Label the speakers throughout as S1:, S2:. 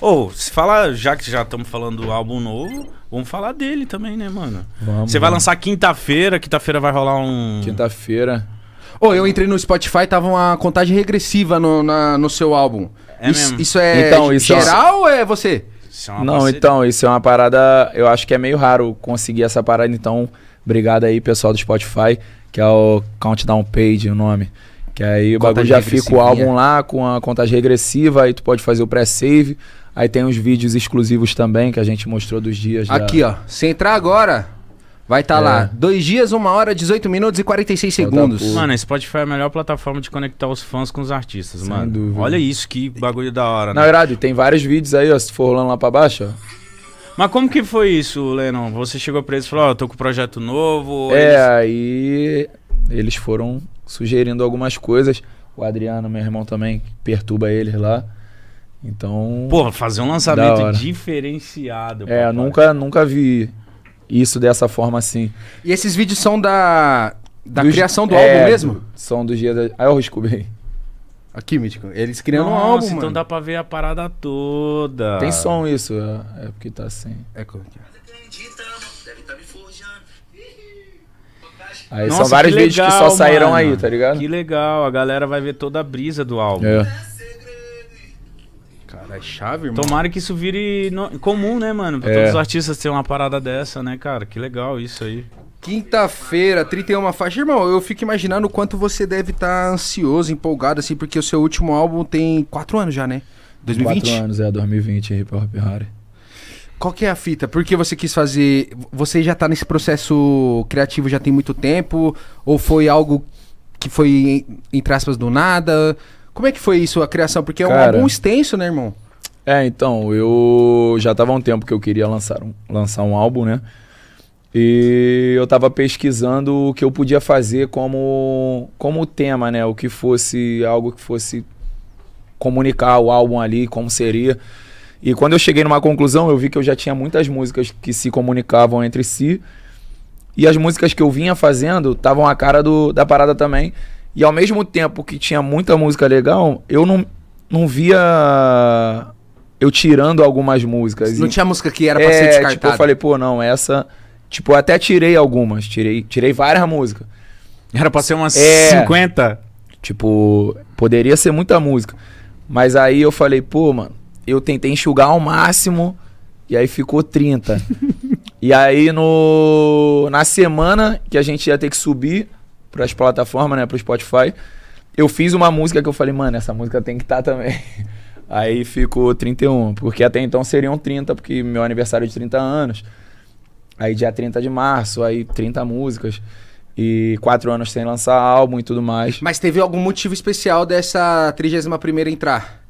S1: Ou, oh, se fala, já que já estamos falando do álbum novo, vamos falar dele também, né, mano? Você vai lançar quinta-feira, quinta-feira vai rolar um. Quinta-feira.
S2: Ô, oh, eu entrei no Spotify, tava uma contagem regressiva no, na, no seu álbum. É isso, mesmo? isso é então, isso é geral
S1: é... ou é você? É Não, então, isso é uma parada. Eu acho que é meio raro conseguir essa parada, então, obrigado aí, pessoal do Spotify, que é o Countdown Page, o nome. Que aí o bagulho já fica o álbum lá com a contagem regressiva, aí tu pode fazer o pré-save. Aí tem uns vídeos exclusivos também que a gente mostrou dos dias. Aqui, da... ó.
S2: Se entrar agora, Vai estar tá é. lá. Dois dias, uma hora, 18 minutos e 46 segundos. Mano,
S1: Spotify é a melhor plataforma de conectar os fãs com os artistas, Sem mano. Dúvida. Olha isso, que bagulho da hora, Na né? verdade, tem vários vídeos aí, ó. Se for rolando lá pra baixo, ó. Mas como que foi isso, Lennon? Você chegou preso e falou, ó, oh, tô com um projeto novo. É, eles... aí eles foram sugerindo algumas coisas. O Adriano, meu irmão, também perturba eles lá. Então. Pô, fazer um lançamento diferenciado. É, papai. nunca, nunca vi isso dessa forma assim.
S2: E esses vídeos são da. Da dos, criação do é, álbum mesmo?
S1: Do, são dos dias. Da... Aí ah, eu descobri. Aqui, Mítico. Eles criaram Nossa, um álbum. Então mano. dá pra ver a parada toda. Tem som isso. É, é porque tá assim. É como que é. Aí Nossa, são vários legal, vídeos que só saíram mano. aí, tá ligado? Que legal, a galera vai ver toda a brisa do álbum. É. Cara, é chave, irmão. Tomara que isso vire no... comum, né, mano? Pra é. todos os artistas terem uma parada dessa, né, cara? Que legal isso aí.
S2: Quinta-feira, 31 faixa. Irmão, eu fico imaginando o quanto você deve estar tá ansioso, empolgado, assim, porque o seu último álbum tem quatro anos já, né?
S1: 2020? Quatro anos, é, 2020, Hip Hop Harry.
S2: Qual que é a fita? Por que você quis fazer. Você já tá nesse processo criativo já tem muito tempo? Ou foi algo que foi, entre aspas, do nada? Como é que foi isso, a criação? Porque é um álbum
S1: extenso, né, irmão? É, então, eu já tava há um tempo que eu queria lançar um, lançar um álbum, né? E eu tava pesquisando o que eu podia fazer como, como tema, né? O que fosse algo que fosse comunicar o álbum ali, como seria. E quando eu cheguei numa conclusão, eu vi que eu já tinha muitas músicas que se comunicavam entre si. E as músicas que eu vinha fazendo estavam a cara do, da parada também. E ao mesmo tempo que tinha muita música legal, eu não, não via eu tirando algumas músicas. Não e, tinha música que era pra é, ser descartada. Tipo, eu falei, pô, não, essa. Tipo, eu até tirei algumas. Tirei, tirei várias músicas. Era pra ser umas é, 50? Tipo, poderia ser muita música. Mas aí eu falei, pô, mano, eu tentei enxugar ao máximo e aí ficou 30. e aí no na semana que a gente ia ter que subir para as plataformas, né, para o Spotify, eu fiz uma música que eu falei, mano, essa música tem que estar tá também. Aí ficou 31, porque até então seriam 30, porque meu aniversário é de 30 anos. Aí dia 30 de março, aí 30 músicas. E quatro anos sem lançar álbum e tudo mais. Mas teve algum motivo especial dessa 31 primeira entrar?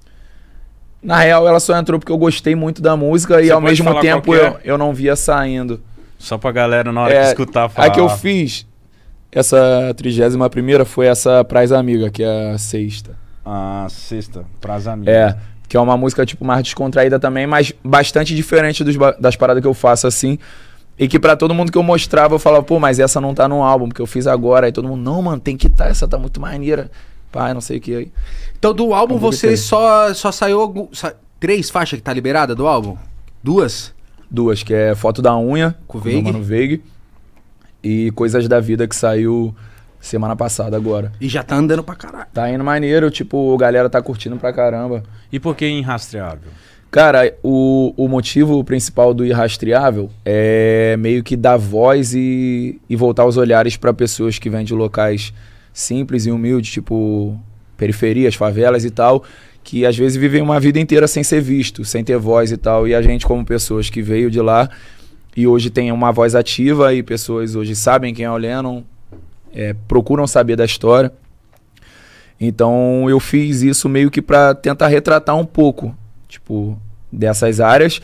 S1: Na real, ela só entrou porque eu gostei muito da música Você e ao mesmo tempo é? eu, eu não via saindo. Só pra galera na hora é, de escutar falar. A que eu fiz, essa 31 primeira foi essa Praz Amiga, que é a sexta. Ah, sexta, Praz Amiga. É, que é uma música tipo mais descontraída também, mas bastante diferente dos, das paradas que eu faço assim. E que para todo mundo que eu mostrava, eu falava, pô, mas essa não tá no álbum, que eu fiz agora. E todo mundo, não, mano, tem que estar, tá, essa tá muito maneira. Pai, não sei o que aí. Então, do álbum você
S2: só, só saiu algum,
S1: sa... três faixas que tá liberada do álbum? Duas? Duas, que é Foto da Unha, com o Veig. Mano Veig. E Coisas da Vida, que saiu semana passada agora. E já tá andando pra caralho. Tá indo maneiro, tipo, a galera tá curtindo pra caramba. E por que Inrastreável? Cara, o, o motivo principal do Irrastreável é meio que dar voz e, e voltar os olhares para pessoas que vêm de locais simples e humilde, tipo periferias, favelas e tal, que às vezes vivem uma vida inteira sem ser visto, sem ter voz e tal. E a gente, como pessoas que veio de lá e hoje tem uma voz ativa e pessoas hoje sabem quem é o Lennon, é, procuram saber da história. Então eu fiz isso meio que para tentar retratar um pouco, tipo, dessas áreas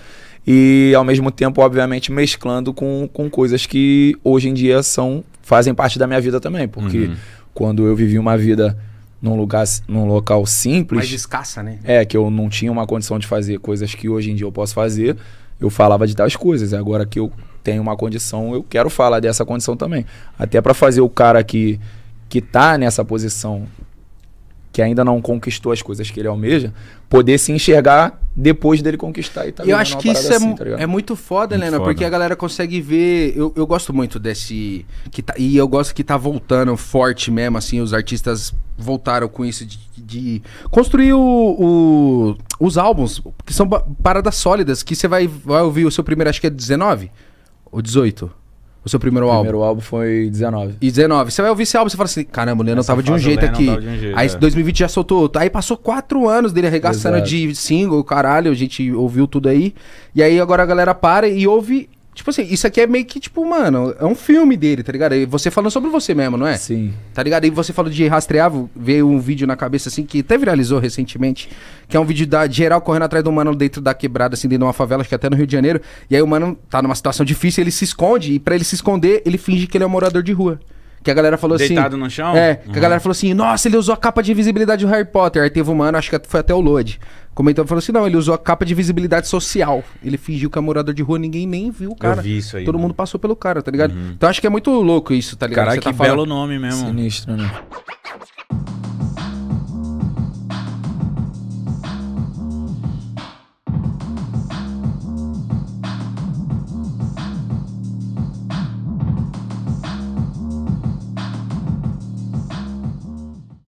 S1: e ao mesmo tempo, obviamente, mesclando com, com coisas que hoje em dia são fazem parte da minha vida também, porque uhum quando eu vivi uma vida num lugar, num local simples. Mais escassa, né? É, que eu não tinha uma condição de fazer coisas que hoje em dia eu posso fazer. Eu falava de tais coisas. Agora que eu tenho uma condição, eu quero falar dessa condição também. Até para fazer o cara que que tá nessa posição que ainda não conquistou as coisas que ele almeja, poder se enxergar depois dele conquistar e tá Eu acho que isso é, assim, tá é,
S2: muito foda, Helena, porque a galera consegue ver. Eu, eu gosto muito desse. Que tá, e eu gosto que tá voltando forte mesmo, assim, os artistas voltaram com isso de, de construir o, o, os álbuns, que são paradas sólidas, que você vai, vai ouvir o seu primeiro, acho que é 19 ou
S1: 18. O seu primeiro o álbum? primeiro álbum foi 19.
S2: E 19. Você vai ouvir esse álbum e fala assim: caramba, o Lennon tava, um de um jeito aqui. Aí é. 2020 já soltou outro. Aí passou quatro anos dele arregaçando Exato. de single, caralho, a gente ouviu tudo aí. E aí agora a galera para e ouve Tipo assim, isso aqui é meio que, tipo, mano, é um filme dele, tá ligado? E você falando sobre você mesmo, não é? Sim. Tá ligado? E você falou de rastrear, veio um vídeo na cabeça, assim, que até viralizou recentemente, que é um vídeo da geral correndo atrás do mano dentro da quebrada, assim, dentro de uma favela, acho que até no Rio de Janeiro. E aí o mano tá numa situação difícil, ele se esconde, e para ele se esconder, ele finge que ele é um morador de rua. Que a galera falou Deitado assim. Deitado no chão? É, uhum. que a galera falou assim: nossa, ele usou a capa de visibilidade do Harry Potter. Aí teve um mano, acho que foi até o Lodi. Comentou falou assim: não, ele usou a capa de visibilidade social. Ele fingiu que é morador de rua, ninguém nem viu o cara. Eu vi isso aí. Todo mano. mundo passou pelo cara, tá ligado? Uhum. Então acho que é muito louco isso, tá ligado? Caralho, tá que tá belo nome mesmo.
S1: Sinistro, né?